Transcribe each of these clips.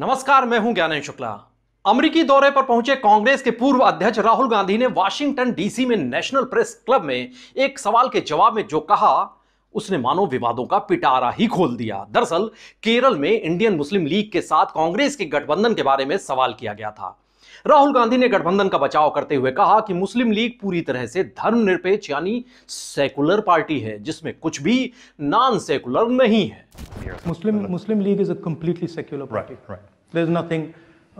नमस्कार मैं हूं ज्ञानेश शुक्ला अमरीकी दौरे पर पहुंचे कांग्रेस के पूर्व अध्यक्ष राहुल गांधी ने वाशिंगटन डीसी में नेशनल प्रेस क्लब में एक सवाल के जवाब में जो कहा उसने मानो विवादों का पिटारा ही खोल दिया दरअसल केरल में इंडियन मुस्लिम लीग के साथ कांग्रेस के गठबंधन के बारे में सवाल किया गया था राहुल गांधी ने गठबंधन का बचाव करते हुए कहा कि मुस्लिम लीग पूरी तरह से धर्मनिरपेक्ष यानी सेकुलर पार्टी है जिसमें कुछ भी नॉन सेकुलर नहीं है Muslim Muslim League is a completely party there is nothing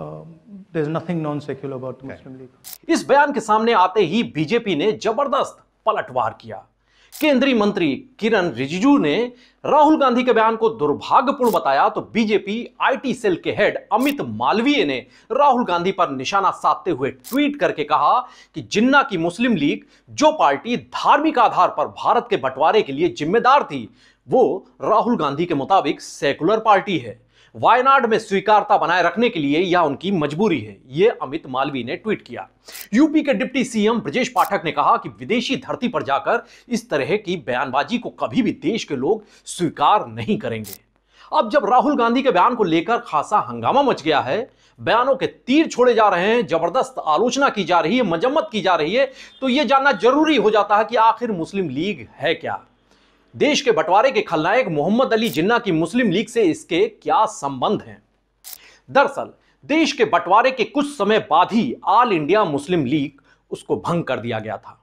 there is nothing non about Muslim League इस बयान के सामने आते ही बीजेपी ने जबरदस्त पलटवार किया केंद्रीय मंत्री किरण रिजिजू ने राहुल गांधी के बयान को दुर्भाग्यपूर्ण बताया तो बीजेपी आईटी सेल के हेड अमित मालवीय ने राहुल गांधी पर निशाना साधते हुए ट्वीट करके कहा कि जिन्ना की मुस्लिम लीग जो पार्टी धार्मिक आधार पर भारत के बंटवारे के लिए जिम्मेदार थी वो राहुल गांधी के मुताबिक सेकुलर पार्टी है वायनाड में स्वीकारता बनाए रखने के लिए यह उनकी मजबूरी है ये अमित मालवी ने ट्वीट किया यूपी के डिप्टी सीएम ब्रजेश पाठक ने कहा कि विदेशी धरती पर जाकर इस तरह की बयानबाजी को कभी भी देश के लोग स्वीकार नहीं करेंगे अब जब राहुल गांधी के बयान को लेकर खासा हंगामा मच गया है बयानों के तीर छोड़े जा रहे हैं जबरदस्त आलोचना की जा रही है मजम्मत की जा रही है तो यह जानना जरूरी हो जाता है कि आखिर मुस्लिम लीग है क्या देश के बंटवारे के खलनायक मोहम्मद अली जिन्ना की मुस्लिम लीग से इसके क्या संबंध हैं दरअसल देश के बंटवारे के कुछ समय बाद ही ऑल इंडिया मुस्लिम लीग उसको भंग कर दिया गया था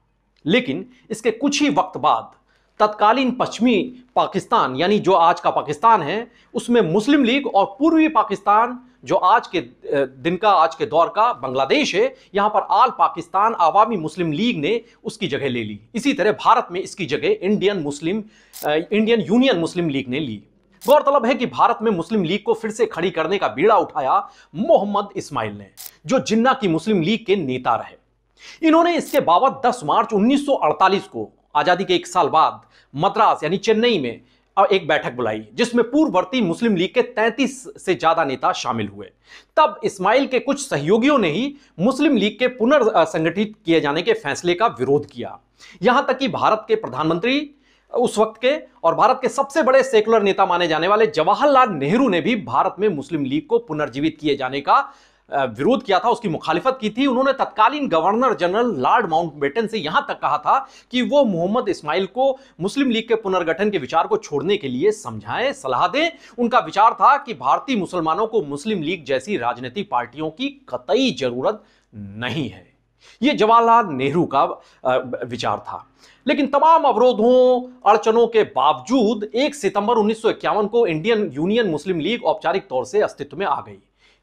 लेकिन इसके कुछ ही वक्त बाद तत्कालीन पश्चिमी पाकिस्तान यानी जो आज का पाकिस्तान है उसमें मुस्लिम लीग और पूर्वी पाकिस्तान जो आज के दिन का आज के दौर का बांग्लादेश है यहाँ पर all Pakistan Awami Muslim League ने उसकी जगह ले ली इसी तरह भारत में इसकी जगह Indian Muslim Indian Union Muslim League ने ली गौरतलब है कि भारत में मुस्लिम लीग को फिर से खड़ी करने का बीड़ा उठाया मोहम्मद इस्माइल ने जो जिन्ना की मुस्लिम लीग के नेता रहे इन्होंने इसके बाबत 10 मार्च 1948 को आज़ादी के एक साल बाद मद्रास यानी चेन्नई में एक बैठक बुलाई जिसमें पूर्ववर्ती मुस्लिम लीग के 33 से ज्यादा नेता शामिल हुए तब इस्माइल के कुछ सहयोगियों ने ही मुस्लिम लीग के पुनर्संगठित किए जाने के फैसले का विरोध किया यहां तक कि भारत के प्रधानमंत्री उस वक्त के और भारत के सबसे बड़े सेकुलर नेता माने जाने वाले जवाहरलाल नेहरू ने भी भारत में मुस्लिम लीग को पुनर्जीवित किए जाने का विरोध किया था उसकी मुखालिफत की थी उन्होंने तत्कालीन गवर्नर जनरल लॉर्ड माउंटबेटन से यहां तक कहा था कि वो मोहम्मद इस्माइल को मुस्लिम लीग के पुनर्गठन के विचार को छोड़ने के लिए समझाएं सलाह दें उनका विचार था कि भारतीय मुसलमानों को मुस्लिम लीग जैसी राजनीतिक पार्टियों की कतई जरूरत नहीं है ये जवाहरलाल नेहरू का विचार था लेकिन तमाम अवरोधों अड़चनों के बावजूद 1 सितंबर उन्नीस को इंडियन यूनियन मुस्लिम लीग औपचारिक तौर से अस्तित्व में आ गई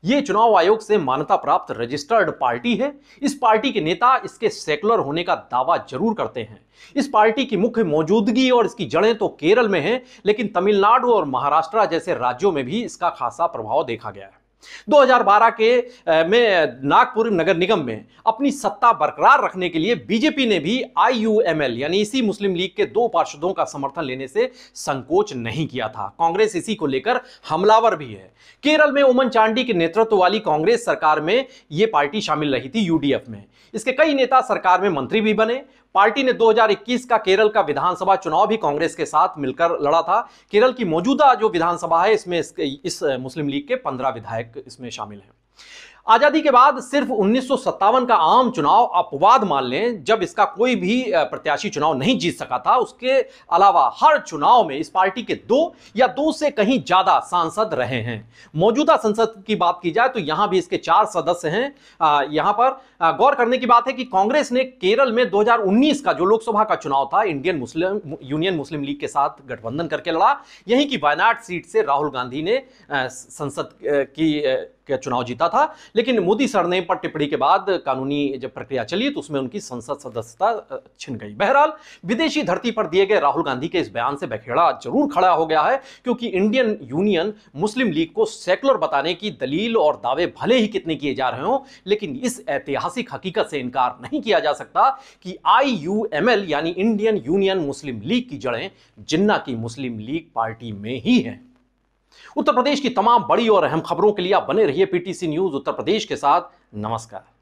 ये चुनाव आयोग से मान्यता प्राप्त रजिस्टर्ड पार्टी है इस पार्टी के नेता इसके सेकुलर होने का दावा जरूर करते हैं इस पार्टी की मुख्य मौजूदगी और इसकी जड़ें तो केरल में हैं लेकिन तमिलनाडु और महाराष्ट्र जैसे राज्यों में भी इसका खासा प्रभाव देखा गया है 2012 के में नागपुर नगर निगम में अपनी सत्ता बरकरार रखने के लिए बीजेपी ने भी आईयूएमएल यानी इसी मुस्लिम लीग के दो पार्षदों का समर्थन लेने से संकोच नहीं किया था कांग्रेस इसी को लेकर हमलावर भी है केरल में उमन चांडी के नेतृत्व वाली कांग्रेस सरकार में यह पार्टी शामिल रही थी यूडीएफ में इसके कई नेता सरकार में मंत्री भी बने पार्टी ने 2021 का केरल का विधानसभा चुनाव भी कांग्रेस के साथ मिलकर लड़ा था केरल की मौजूदा जो विधानसभा है इसमें इस, इस मुस्लिम लीग के पंद्रह विधायक इसमें शामिल हैं आज़ादी के बाद सिर्फ उन्नीस का आम चुनाव अपवाद मान लें जब इसका कोई भी प्रत्याशी चुनाव नहीं जीत सका था उसके अलावा हर चुनाव में इस पार्टी के दो या दो से कहीं ज़्यादा सांसद रहे हैं मौजूदा संसद की बात की जाए तो यहाँ भी इसके चार सदस्य हैं यहाँ पर गौर करने की बात है कि कांग्रेस ने केरल में दो का जो लोकसभा का चुनाव था Indian Muslim Union Muslim League के साथ गठबंधन करके लड़ा यहीं की वायनाड सीट से राहुल गांधी ने संसद की का चुनाव जीता था लेकिन मोदी ने पर टिप्पणी के बाद कानूनी जब प्रक्रिया चली तो उसमें उनकी संसद सदस्यता छिन गई बहरहाल विदेशी धरती पर दिए गए राहुल गांधी के इस बयान से बखेड़ा जरूर खड़ा हो गया है क्योंकि इंडियन यूनियन मुस्लिम लीग को सेकुलर बताने की दलील और दावे भले ही कितने किए जा रहे हों लेकिन इस ऐतिहासिक हकीकत से इनकार नहीं किया जा सकता कि आई यानी इंडियन यूनियन मुस्लिम लीग की जड़ें जिन्ना की मुस्लिम लीग पार्टी में ही हैं उत्तर प्रदेश की तमाम बड़ी और अहम खबरों के लिए आप बने रहिए पीटीसी न्यूज उत्तर प्रदेश के साथ नमस्कार